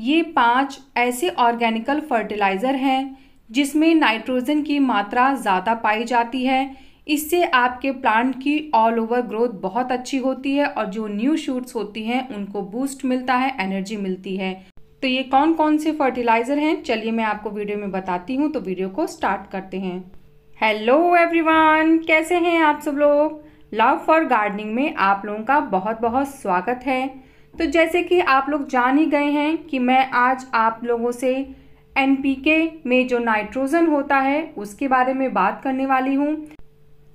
ये पांच ऐसे ऑर्गेनिकल फर्टिलाइज़र हैं जिसमें नाइट्रोजन की मात्रा ज़्यादा पाई जाती है इससे आपके प्लांट की ऑल ओवर ग्रोथ बहुत अच्छी होती है और जो न्यू शूट्स होती हैं उनको बूस्ट मिलता है एनर्जी मिलती है तो ये कौन कौन से फर्टिलाइज़र हैं चलिए मैं आपको वीडियो में बताती हूँ तो वीडियो को स्टार्ट करते हैं हेलो एवरीवन कैसे हैं आप सब लोग लव फॉर गार्डनिंग में आप लोगों का बहुत बहुत स्वागत है तो जैसे कि आप लोग जान ही गए हैं कि मैं आज आप लोगों से एन में जो नाइट्रोजन होता है उसके बारे में बात करने वाली हूँ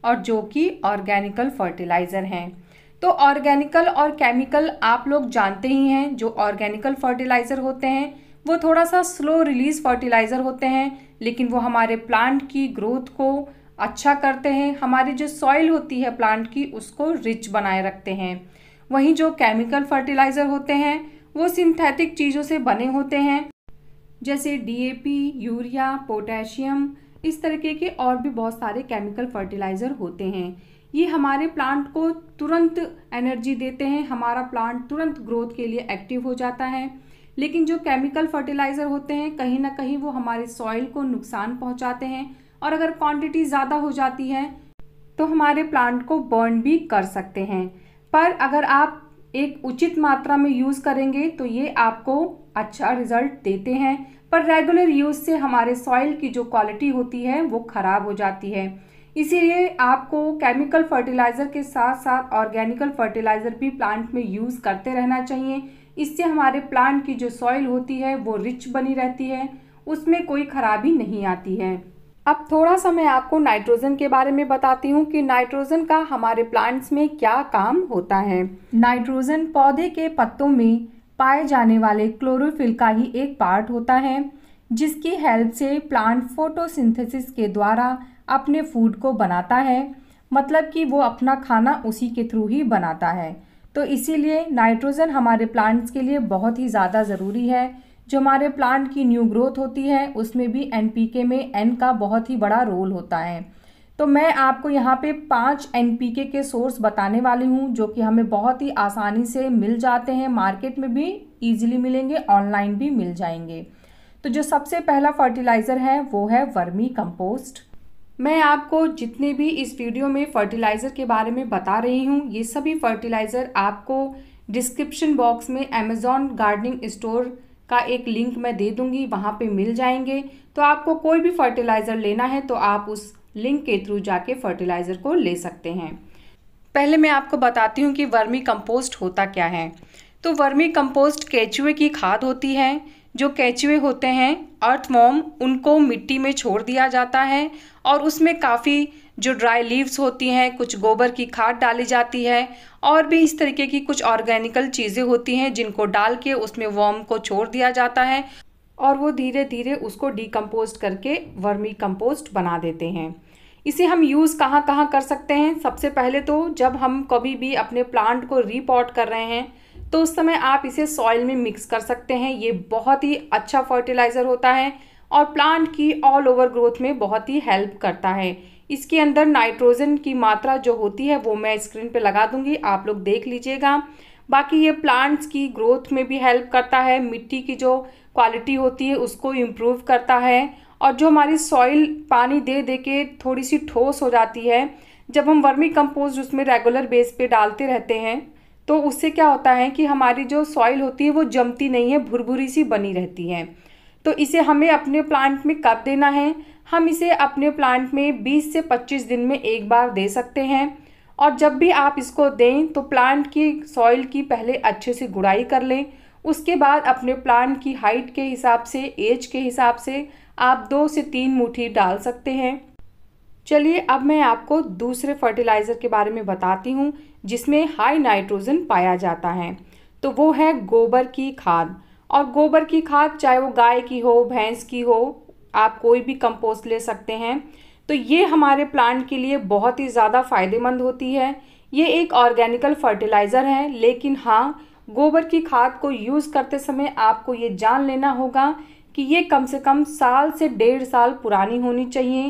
और जो कि ऑर्गेनिकल फर्टिलाइज़र हैं तो ऑर्गेनिकल और केमिकल आप लोग जानते ही हैं जो ऑर्गेनिकल फर्टिलाइज़र होते हैं वो थोड़ा सा स्लो रिलीज़ फर्टिलाइज़र होते हैं लेकिन वो हमारे प्लांट की ग्रोथ को अच्छा करते हैं हमारी जो सॉइल होती है प्लांट की उसको रिच बनाए रखते हैं वहीं जो केमिकल फर्टिलाइज़र होते हैं वो सिंथेटिक चीज़ों से बने होते हैं जैसे डीएपी, यूरिया पोटेशियम इस तरीके के और भी बहुत सारे केमिकल फर्टिलाइज़र होते हैं ये हमारे प्लांट को तुरंत एनर्जी देते हैं हमारा प्लांट तुरंत ग्रोथ के लिए एक्टिव हो जाता है लेकिन जो केमिकल फर्टिलाइज़र होते हैं कहीं ना कहीं वो हमारे सॉइल को नुकसान पहुंचाते हैं और अगर क्वांटिटी ज़्यादा हो जाती है तो हमारे प्लांट को बर्न भी कर सकते हैं पर अगर आप एक उचित मात्रा में यूज़ करेंगे तो ये आपको अच्छा रिजल्ट देते हैं पर रेगुलर यूज़ से हमारे सॉइल की जो क्वालिटी होती है वो ख़राब हो जाती है इसीलिए आपको केमिकल फर्टिलाइज़र के साथ साथ ऑर्गेनिकल फर्टिलाइज़र भी प्लांट में यूज़ करते रहना चाहिए इससे हमारे प्लांट की जो सॉइल होती है वो रिच बनी रहती है उसमें कोई खराबी नहीं आती है अब थोड़ा सा मैं आपको नाइट्रोजन के बारे में बताती हूँ कि नाइट्रोजन का हमारे प्लांट्स में क्या काम होता है नाइट्रोजन पौधे के पत्तों में पाए जाने वाले क्लोरोफिल का ही एक पार्ट होता है जिसकी हेल्प से प्लांट फोटोसिंथेसिस के द्वारा अपने फूड को बनाता है मतलब कि वो अपना खाना उसी के थ्रू ही बनाता है तो इसीलिए नाइट्रोजन हमारे प्लांट्स के लिए बहुत ही ज़्यादा ज़रूरी है जो हमारे प्लांट की न्यू ग्रोथ होती है उसमें भी एन में एन का बहुत ही बड़ा रोल होता है तो मैं आपको यहाँ पे पांच एन के सोर्स बताने वाली हूँ जो कि हमें बहुत ही आसानी से मिल जाते हैं मार्केट में भी इजीली मिलेंगे ऑनलाइन भी मिल जाएंगे तो जो सबसे पहला फर्टिलाइज़र है वो है वर्मी कंपोस्ट मैं आपको जितने भी इस वीडियो में फर्टिलाइज़र के बारे में बता रही हूँ ये सभी फर्टिलाइज़र आपको डिस्क्रिप्शन बॉक्स में अमेज़ॉन गार्डनिंग स्टोर का एक लिंक मैं दे दूंगी वहाँ पे मिल जाएंगे तो आपको कोई भी फर्टिलाइज़र लेना है तो आप उस लिंक के थ्रू जाके फर्टिलाइज़र को ले सकते हैं पहले मैं आपको बताती हूँ कि वर्मी कंपोस्ट होता क्या है तो वर्मी कंपोस्ट कैचुए की खाद होती है जो कैचुए होते हैं अर्थवॉम उनको मिट्टी में छोड़ दिया जाता है और उसमें काफ़ी जो ड्राई लीव्स होती हैं कुछ गोबर की खाद डाली जाती है और भी इस तरीके की कुछ ऑर्गेनिकल चीज़ें होती हैं जिनको डाल के उसमें वर्म को छोड़ दिया जाता है और वो धीरे धीरे उसको डीकम्पोज करके वर्मी कम्पोस्ट बना देते हैं इसे हम यूज़ कहाँ कहाँ कर सकते हैं सबसे पहले तो जब हम कभी भी अपने प्लांट को रीपॉट कर रहे हैं तो उस समय आप इसे सॉइल में मिक्स कर सकते हैं ये बहुत ही अच्छा फर्टिलाइज़र होता है और प्लांट की ऑल ओवर ग्रोथ में बहुत ही हेल्प करता है इसके अंदर नाइट्रोजन की मात्रा जो होती है वो मैं स्क्रीन पे लगा दूंगी आप लोग देख लीजिएगा बाकी ये प्लांट्स की ग्रोथ में भी हेल्प करता है मिट्टी की जो क्वालिटी होती है उसको इम्प्रूव करता है और जो हमारी सॉइल पानी दे दे के थोड़ी सी ठोस हो जाती है जब हम वर्मी कंपोस्ट उसमें रेगुलर बेस पे डालते रहते हैं तो उससे क्या होता है कि हमारी जो सॉइल होती है वो जमती नहीं है भुरभुरी सी बनी रहती है तो इसे हमें अपने प्लांट में कब देना है हम इसे अपने प्लांट में 20 से 25 दिन में एक बार दे सकते हैं और जब भी आप इसको दें तो प्लांट की सॉइल की पहले अच्छे से गुड़ाई कर लें उसके बाद अपने प्लांट की हाइट के हिसाब से एज के हिसाब से आप दो से तीन मुठी डाल सकते हैं चलिए अब मैं आपको दूसरे फर्टिलाइज़र के बारे में बताती हूँ जिसमें हाई नाइट्रोजन पाया जाता है तो वो है गोबर की खाद और गोबर की खाद चाहे वो गाय की हो भैंस की हो आप कोई भी कंपोस्ट ले सकते हैं तो ये हमारे प्लांट के लिए बहुत ही ज़्यादा फ़ायदेमंद होती है ये एक ऑर्गेनिकल फर्टिलाइज़र है लेकिन हाँ गोबर की खाद को यूज़ करते समय आपको ये जान लेना होगा कि ये कम से कम साल से डेढ़ साल पुरानी होनी चाहिए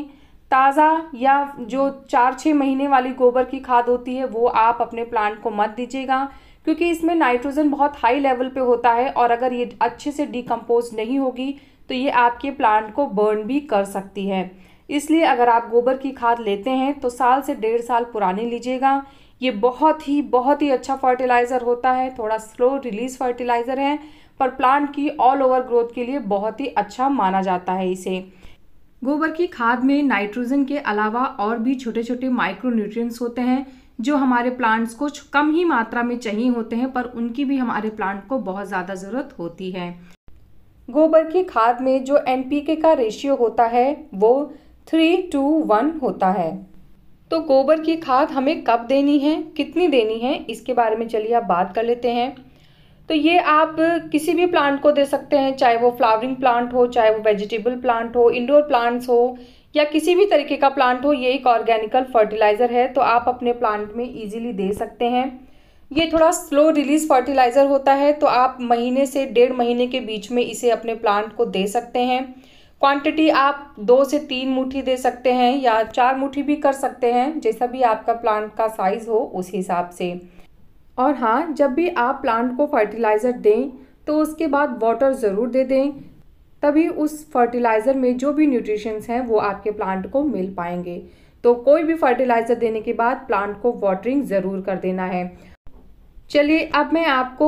ताज़ा या जो चार छः महीने वाली गोबर की खाद होती है वो आप अपने प्लांट को मत दीजिएगा क्योंकि इसमें नाइट्रोजन बहुत हाई लेवल पे होता है और अगर ये अच्छे से डिकम्पोज नहीं होगी तो ये आपके प्लांट को बर्न भी कर सकती है इसलिए अगर आप गोबर की खाद लेते हैं तो साल से डेढ़ साल पुरानी लीजिएगा ये बहुत ही बहुत ही अच्छा फर्टिलाइज़र होता है थोड़ा स्लो रिलीज फर्टिलाइज़र है पर प्लांट की ऑल ओवर ग्रोथ के लिए बहुत ही अच्छा माना जाता है इसे गोबर की खाद में नाइट्रोजन के अलावा और भी छोटे छोटे माइक्रो न्यूट्रिएंट्स होते हैं जो हमारे प्लांट्स को कम ही मात्रा में चाहिए होते हैं पर उनकी भी हमारे प्लांट को बहुत ज़्यादा ज़रूरत होती है गोबर की खाद में जो एनपीके का रेशियो होता है वो थ्री टू वन होता है तो गोबर की खाद हमें कब देनी है कितनी देनी है इसके बारे में चलिए आप बात कर लेते हैं तो ये आप किसी भी प्लांट को दे सकते हैं चाहे वो फ्लावरिंग प्लांट हो चाहे वो वेजिटेबल प्लांट हो इंडोर प्लांट्स हो या किसी भी तरीके का प्लांट हो ये एक ऑर्गेनिकल फर्टिलाइज़र है तो आप अपने प्लांट में इजीली दे सकते हैं ये थोड़ा स्लो रिलीज फर्टिलाइज़र होता है तो आप महीने से डेढ़ महीने के बीच में इसे अपने प्लांट को दे सकते हैं क्वांटिटी आप दो से तीन मुट्ठी दे सकते हैं या चार मुट्ठी भी कर सकते हैं जैसा भी आपका प्लांट का साइज़ हो उस हिसाब से और हाँ जब भी आप प्लांट को फर्टिलाइज़र दें तो उसके बाद वाटर ज़रूर दे दें तभी उस फर्टिलाइज़र में जो भी न्यूट्रिशंस हैं वो आपके प्लांट को मिल पाएंगे तो कोई भी फर्टिलाइज़र देने के बाद प्लांट को वाटरिंग ज़रूर कर देना है चलिए अब मैं आपको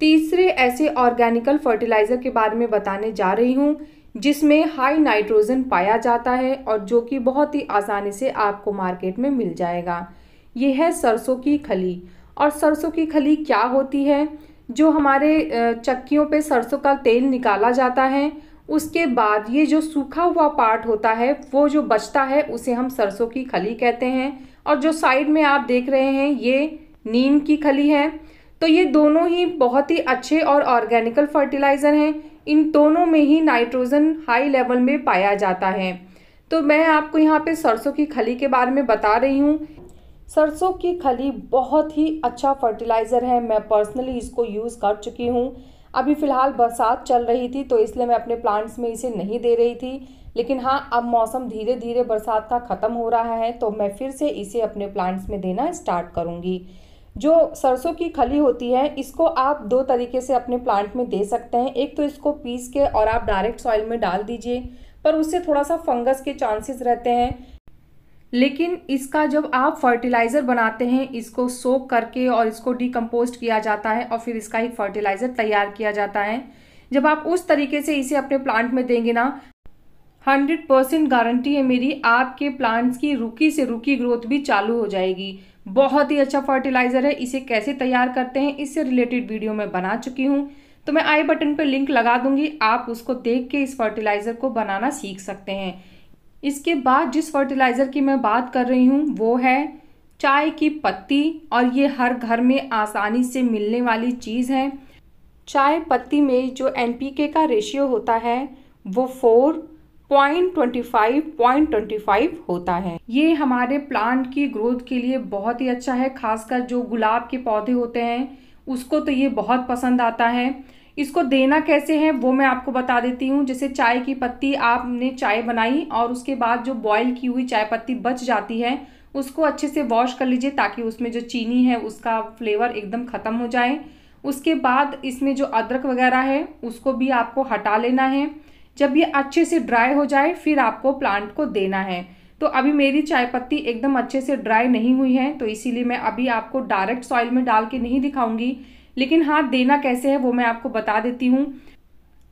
तीसरे ऐसे ऑर्गेनिकल फर्टिलाइज़र के बारे में बताने जा रही हूँ जिसमें हाई नाइट्रोजन पाया जाता है और जो कि बहुत ही आसानी से आपको मार्केट में मिल जाएगा ये है सरसों की खली और सरसों की खली क्या होती है जो हमारे चक्कियों पे सरसों का तेल निकाला जाता है उसके बाद ये जो सूखा हुआ पार्ट होता है वो जो बचता है उसे हम सरसों की खली कहते हैं और जो साइड में आप देख रहे हैं ये नीम की खली है तो ये दोनों ही बहुत ही अच्छे और ऑर्गेनिकल फर्टिलाइज़र हैं इन दोनों में ही नाइट्रोजन हाई लेवल में पाया जाता है तो मैं आपको यहाँ पे सरसों की खली के बारे में बता रही हूँ सरसों की खली बहुत ही अच्छा फर्टिलाइज़र है मैं पर्सनली इसको यूज़ कर चुकी हूँ अभी फ़िलहाल बरसात चल रही थी तो इसलिए मैं अपने प्लांट्स में इसे नहीं दे रही थी लेकिन हाँ अब मौसम धीरे धीरे बरसात का ख़त्म हो रहा है तो मैं फिर से इसे अपने प्लांट्स में देना स्टार्ट करूँगी जो सरसों की खली होती है इसको आप दो तरीके से अपने प्लांट में दे सकते हैं एक तो इसको पीस के और आप डायरेक्ट सॉइल में डाल दीजिए पर उससे थोड़ा सा फंगस के चांसेस रहते हैं लेकिन इसका जब आप फर्टिलाइज़र बनाते हैं इसको सोक करके और इसको डिकम्पोस्ट किया जाता है और फिर इसका एक फर्टिलाइज़र तैयार किया जाता है जब आप उस तरीके से इसे अपने प्लांट में देंगे ना हंड्रेड परसेंट गारंटी है मेरी आपके प्लांट्स की रुकी से रुकी ग्रोथ भी चालू हो जाएगी बहुत ही अच्छा फर्टिलाइज़र है इसे कैसे तैयार करते हैं इससे रिलेटेड वीडियो मैं बना चुकी हूँ तो मैं आई बटन पर लिंक लगा दूंगी आप उसको देख के इस फर्टिलाइज़र को बनाना सीख सकते हैं इसके बाद जिस फर्टिलाइज़र की मैं बात कर रही हूँ वो है चाय की पत्ती और ये हर घर में आसानी से मिलने वाली चीज़ है चाय पत्ती में जो एन का रेशियो होता है वो फोर 0.25 0.25 होता है ये हमारे प्लांट की ग्रोथ के लिए बहुत ही अच्छा है खासकर जो गुलाब के पौधे होते हैं उसको तो ये बहुत पसंद आता है इसको देना कैसे है वो मैं आपको बता देती हूँ जैसे चाय की पत्ती आपने चाय बनाई और उसके बाद जो बॉयल की हुई चाय पत्ती बच जाती है उसको अच्छे से वॉश कर लीजिए ताकि उसमें जो चीनी है उसका फ्लेवर एकदम ख़त्म हो जाए उसके बाद इसमें जो अदरक वगैरह है उसको भी आपको हटा लेना है जब ये अच्छे से ड्राई हो जाए फिर आपको प्लांट को देना है तो अभी मेरी चाय पत्ती एकदम अच्छे से ड्राई नहीं हुई है तो इसीलिए मैं अभी आपको डायरेक्ट सॉइल में डाल के नहीं दिखाऊंगी लेकिन हाँ देना कैसे है वो मैं आपको बता देती हूँ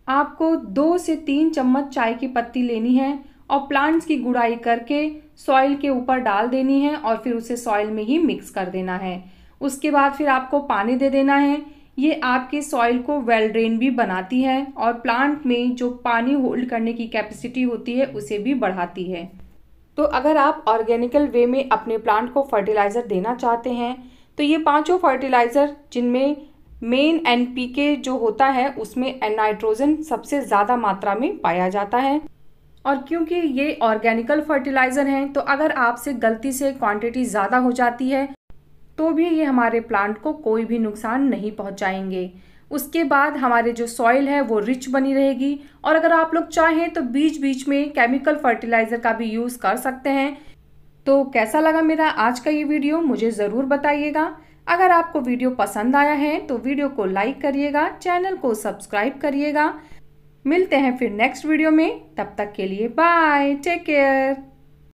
आपको दो से तीन चम्मच चाय की पत्ती लेनी है और प्लांट्स की गुड़ाई करके सॉइल के ऊपर डाल देनी है और फिर उसे सॉइल में ही मिक्स कर देना है उसके बाद फिर आपको पानी दे देना है ये आपके सॉइल को वेल ड्रेन भी बनाती है और प्लांट में जो पानी होल्ड करने की कैपेसिटी होती है उसे भी बढ़ाती है तो अगर आप ऑर्गेनिकल वे में अपने प्लांट को फर्टिलाइज़र देना चाहते हैं तो ये पांचों फर्टिलाइज़र जिनमें मेन एनपीके जो होता है उसमें नाइट्रोजन सबसे ज़्यादा मात्रा में पाया जाता है और क्योंकि ये ऑर्गेनिकल फर्टिलाइज़र हैं तो अगर आपसे गलती से क्वांटिटी ज़्यादा हो जाती है तो भी ये हमारे प्लांट को कोई भी नुकसान नहीं पहुंचाएंगे उसके बाद हमारे जो सॉइल है वो रिच बनी रहेगी और अगर आप लोग चाहें तो बीच बीच में केमिकल फर्टिलाइज़र का भी यूज़ कर सकते हैं तो कैसा लगा मेरा आज का ये वीडियो मुझे ज़रूर बताइएगा अगर आपको वीडियो पसंद आया है तो वीडियो को लाइक करिएगा चैनल को सब्सक्राइब करिएगा मिलते हैं फिर नेक्स्ट वीडियो में तब तक के लिए बाय टेक केयर